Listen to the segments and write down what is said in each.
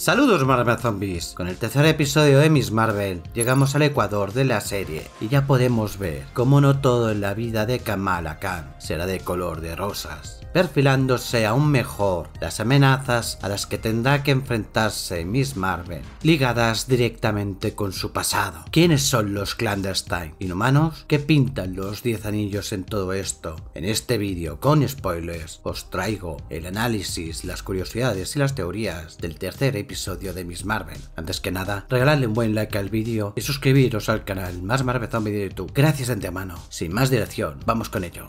Saludos Marvel Zombies, con el tercer episodio de Miss Marvel llegamos al Ecuador de la serie y ya podemos ver cómo no todo en la vida de Kamala Khan será de color de rosas perfilándose aún mejor las amenazas a las que tendrá que enfrentarse Miss Marvel, ligadas directamente con su pasado. ¿Quiénes son los clandestine inhumanos que pintan los 10 anillos en todo esto? En este vídeo con spoilers os traigo el análisis, las curiosidades y las teorías del tercer episodio de Miss Marvel. Antes que nada, regaladle un buen like al vídeo y suscribiros al canal Más Marvel de YouTube. Gracias de antemano. Sin más dirección, vamos con ello.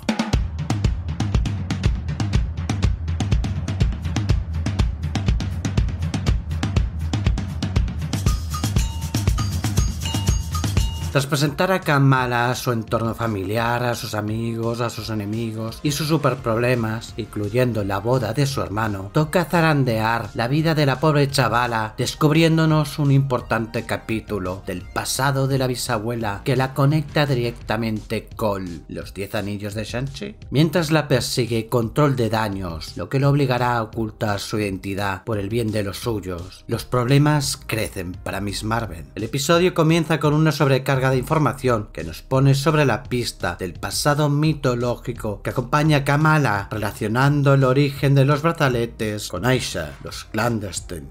Tras presentar a Kamala a su entorno familiar, a sus amigos, a sus enemigos y sus super problemas, incluyendo la boda de su hermano, toca zarandear la vida de la pobre chavala, descubriéndonos un importante capítulo del pasado de la bisabuela que la conecta directamente con los 10 anillos de Shang-Chi. Mientras la persigue control de daños, lo que lo obligará a ocultar su identidad por el bien de los suyos, los problemas crecen para Miss Marvel. El episodio comienza con una sobrecarga de información que nos pone sobre la pista del pasado mitológico que acompaña a Kamala, relacionando el origen de los brazaletes con Aisha, los clandestines,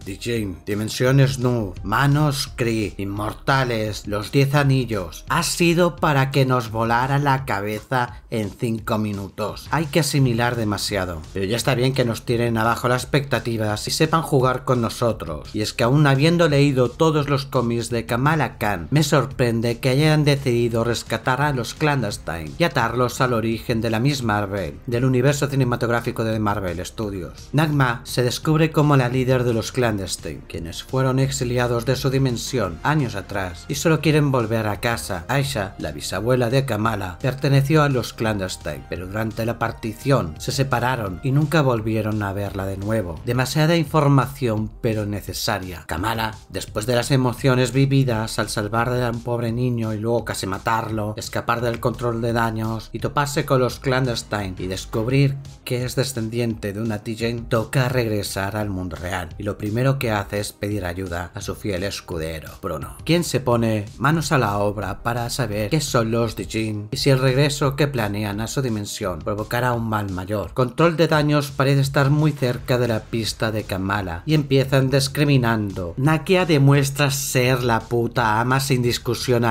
Dijin, Dimensiones Nu, Manos Kree, Inmortales, los 10 anillos. Ha sido para que nos volara la cabeza en 5 minutos. Hay que asimilar demasiado. Pero ya está bien que nos tiren abajo las expectativas y sepan jugar con nosotros. Y es que aún habiendo leído todos los cómics de Kamala Khan, me sorprende que hayan decidido rescatar a los Clandestine y atarlos al origen de la misma Marvel, del universo cinematográfico de Marvel Studios. Nagma se descubre como la líder de los Clandestine, quienes fueron exiliados de su dimensión años atrás y solo quieren volver a casa. Aisha, la bisabuela de Kamala, perteneció a los Clandestine, pero durante la partición se separaron y nunca volvieron a verla de nuevo. Demasiada información, pero necesaria. Kamala, después de las emociones vividas al salvar a la pobre niño, y luego casi matarlo, escapar del control de daños y toparse con los clandestines y descubrir que es descendiente de una Tijen, toca regresar al mundo real y lo primero que hace es pedir ayuda a su fiel escudero, Bruno, quien se pone manos a la obra para saber qué son los tijen y si el regreso que planean a su dimensión provocará un mal mayor. Control de daños parece estar muy cerca de la pista de Kamala y empiezan discriminando. Nakia demuestra ser la puta ama sin discusión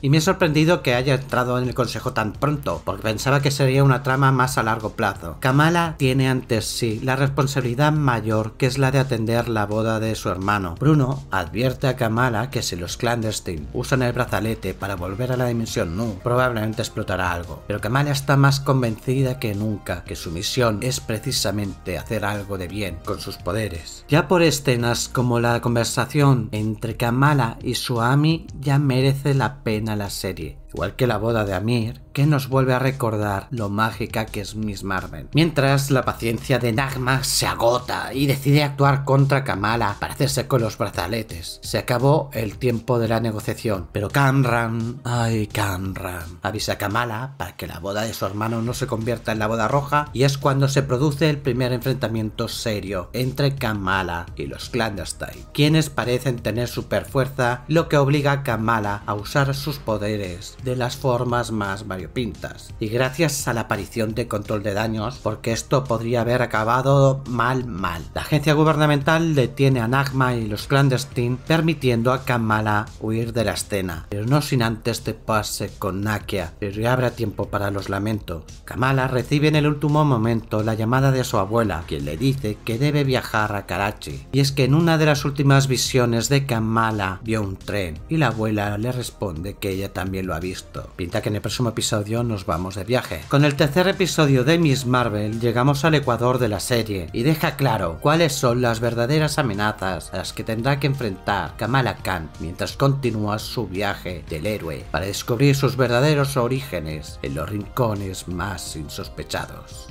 y me ha sorprendido que haya entrado en el consejo tan pronto, porque pensaba que sería una trama más a largo plazo. Kamala tiene ante sí la responsabilidad mayor que es la de atender la boda de su hermano. Bruno advierte a Kamala que si los clandestinos usan el brazalete para volver a la dimensión Nu, probablemente explotará algo, pero Kamala está más convencida que nunca que su misión es precisamente hacer algo de bien con sus poderes. Ya por escenas como la conversación entre Kamala y Suami ya merece la pena la serie igual que la boda de Amir, que nos vuelve a recordar lo mágica que es Miss Marvel. Mientras, la paciencia de Nagma se agota y decide actuar contra Kamala para hacerse con los brazaletes. Se acabó el tiempo de la negociación, pero Kamran, ay Kanran avisa a Kamala para que la boda de su hermano no se convierta en la boda roja y es cuando se produce el primer enfrentamiento serio entre Kamala y los Clandestine, quienes parecen tener superfuerza lo que obliga a Kamala a usar sus poderes de las formas más variopintas. Y gracias a la aparición de control de daños, porque esto podría haber acabado mal mal. La agencia gubernamental detiene a Nagma y los clandestines, permitiendo a Kamala huir de la escena, pero no sin antes de pase con Nakia, pero ya habrá tiempo para los lamentos. Kamala recibe en el último momento la llamada de su abuela, quien le dice que debe viajar a Karachi. Y es que en una de las últimas visiones de Kamala vio un tren y la abuela le responde que ella también lo había Pinta que en el próximo episodio nos vamos de viaje. Con el tercer episodio de Miss Marvel llegamos al Ecuador de la serie y deja claro cuáles son las verdaderas amenazas a las que tendrá que enfrentar Kamala Khan mientras continúa su viaje del héroe para descubrir sus verdaderos orígenes en los rincones más insospechados.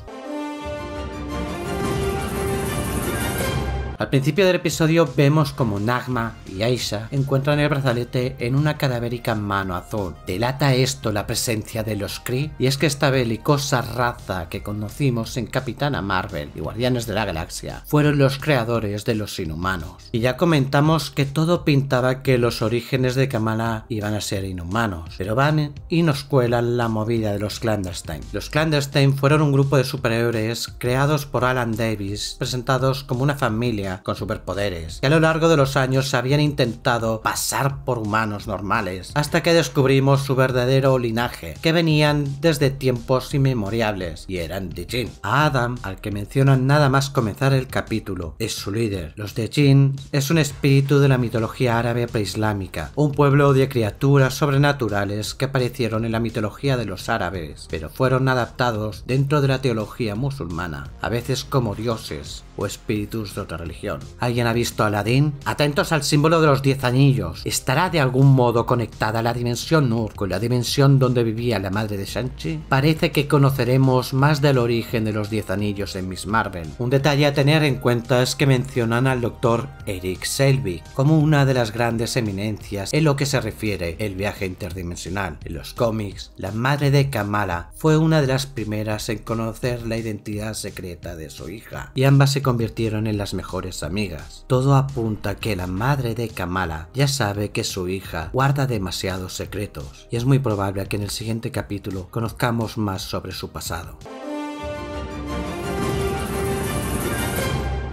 Al principio del episodio vemos como Nagma y Aisha encuentran el brazalete en una cadavérica mano azul. Delata esto la presencia de los Kree y es que esta belicosa raza que conocimos en Capitana Marvel y Guardianes de la Galaxia fueron los creadores de los inhumanos. Y ya comentamos que todo pintaba que los orígenes de Kamala iban a ser inhumanos, pero van y nos cuelan la movida de los clandestine. Los clandestine fueron un grupo de superhéroes creados por Alan Davis, presentados como una familia con superpoderes, que a lo largo de los años habían intentado pasar por humanos normales, hasta que descubrimos su verdadero linaje, que venían desde tiempos inmemoriales, y eran de Jin. A Adam, al que mencionan nada más comenzar el capítulo, es su líder. Los de Jin es un espíritu de la mitología árabe preislámica, un pueblo de criaturas sobrenaturales que aparecieron en la mitología de los árabes, pero fueron adaptados dentro de la teología musulmana, a veces como dioses o espíritus de otra religión. ¿Alguien ha visto a Aladdin? Atentos al símbolo de los 10 anillos. Estará de algún modo conectada a la dimensión Nur con la dimensión donde vivía la madre de shang Parece que conoceremos más del origen de los 10 anillos en Miss Marvel. Un detalle a tener en cuenta es que mencionan al doctor Eric Selby como una de las grandes eminencias en lo que se refiere el viaje interdimensional. En los cómics, la madre de Kamala fue una de las primeras en conocer la identidad secreta de su hija, y ambas se convirtieron en las mejores amigas. Todo apunta que la madre de Kamala ya sabe que su hija guarda demasiados secretos y es muy probable que en el siguiente capítulo conozcamos más sobre su pasado.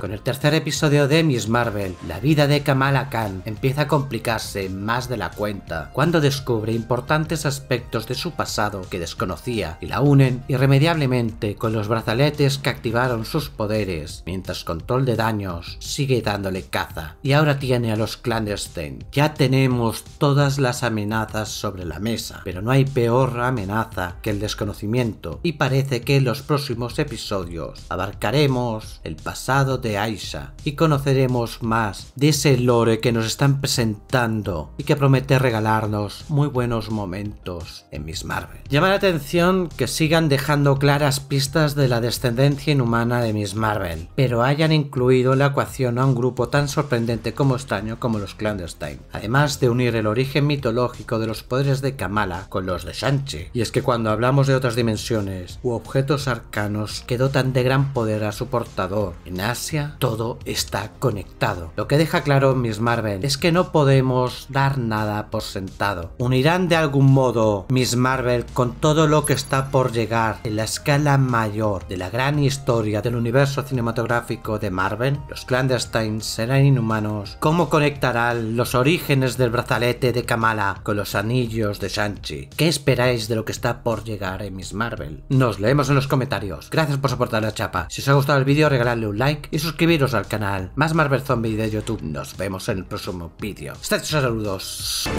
con el tercer episodio de Miss Marvel, la vida de Kamala Khan empieza a complicarse más de la cuenta, cuando descubre importantes aspectos de su pasado que desconocía y la unen irremediablemente con los brazaletes que activaron sus poderes, mientras Control de Daños sigue dándole caza y ahora tiene a los clandestines. Ya tenemos todas las amenazas sobre la mesa, pero no hay peor amenaza que el desconocimiento y parece que en los próximos episodios abarcaremos el pasado de Aisha y conoceremos más de ese lore que nos están presentando y que promete regalarnos muy buenos momentos en Miss Marvel. Llama la atención que sigan dejando claras pistas de la descendencia inhumana de Miss Marvel, pero hayan incluido la ecuación a un grupo tan sorprendente como extraño como los Clandestine, además de unir el origen mitológico de los poderes de Kamala con los de shang Y es que cuando hablamos de otras dimensiones u objetos arcanos que dotan de gran poder a su portador en Asia, todo está conectado. Lo que deja claro Miss Marvel es que no podemos dar nada por sentado. Unirán de algún modo Miss Marvel con todo lo que está por llegar en la escala mayor de la gran historia del universo cinematográfico de Marvel. Los clandestines serán inhumanos. ¿Cómo conectarán los orígenes del brazalete de Kamala con los anillos de Shang-Chi? ¿Qué esperáis de lo que está por llegar en Miss Marvel? Nos leemos en los comentarios. Gracias por soportar la chapa. Si os ha gustado el vídeo, regaladle un like y suscribiros suscribiros al canal. Más Marvel Zombie de YouTube. Nos vemos en el próximo vídeo. saludos.